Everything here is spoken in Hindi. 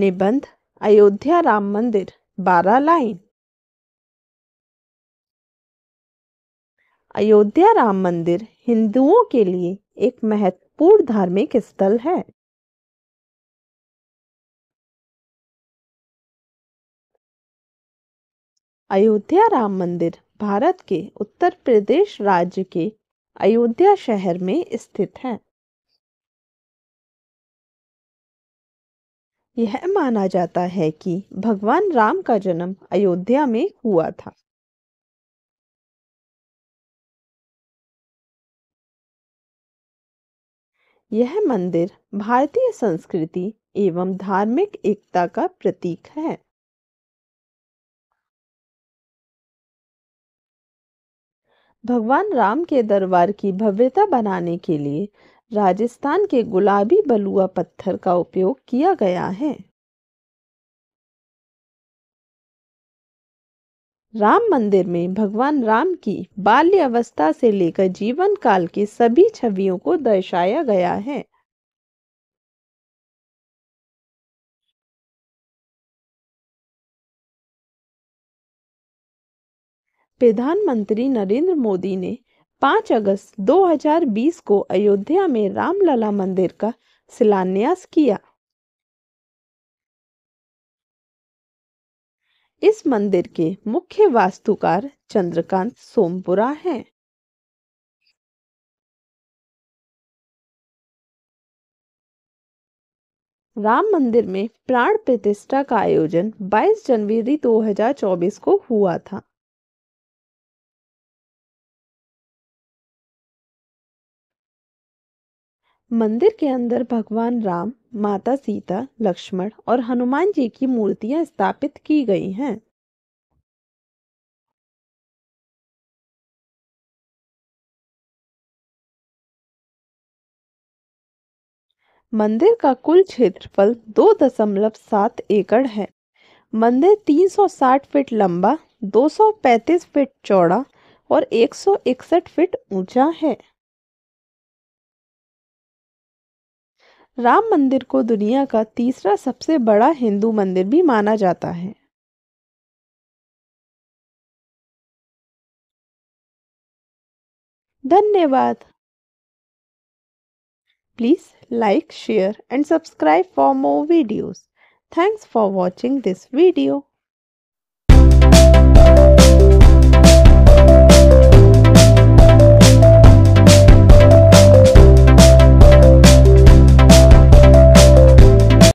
निबंध अयोध्या राम मंदिर बारह लाइन अयोध्या राम मंदिर हिंदुओं के लिए एक महत्वपूर्ण धार्मिक स्थल है अयोध्या राम मंदिर भारत के उत्तर प्रदेश राज्य के अयोध्या शहर में स्थित है यह माना जाता है कि भगवान राम का जन्म अयोध्या में हुआ था यह मंदिर भारतीय संस्कृति एवं धार्मिक एकता का प्रतीक है भगवान राम के दरबार की भव्यता बनाने के लिए राजस्थान के गुलाबी बलुआ पत्थर का उपयोग किया गया है राम मंदिर में भगवान राम की बाल्य अवस्था से लेकर जीवन काल की सभी छवियों को दर्शाया गया है प्रधानमंत्री नरेंद्र मोदी ने पाँच अगस्त 2020 को अयोध्या में रामलला मंदिर का शिलान्यास किया इस मंदिर के मुख्य वास्तुकार चंद्रकांत सोमपुरा हैं राम मंदिर में प्राण प्रतिष्ठा का आयोजन 22 जनवरी 2024 को हुआ था मंदिर के अंदर भगवान राम माता सीता लक्ष्मण और हनुमान जी की मूर्तियां स्थापित की गई हैं मंदिर का कुल क्षेत्रफल दो दशमलव सात एकड़ है मंदिर 360 फीट लंबा 235 फीट चौड़ा और 161 फीट ऊंचा है राम मंदिर को दुनिया का तीसरा सबसे बड़ा हिंदू मंदिर भी माना जाता है धन्यवाद please like share and subscribe for more videos thanks for watching this video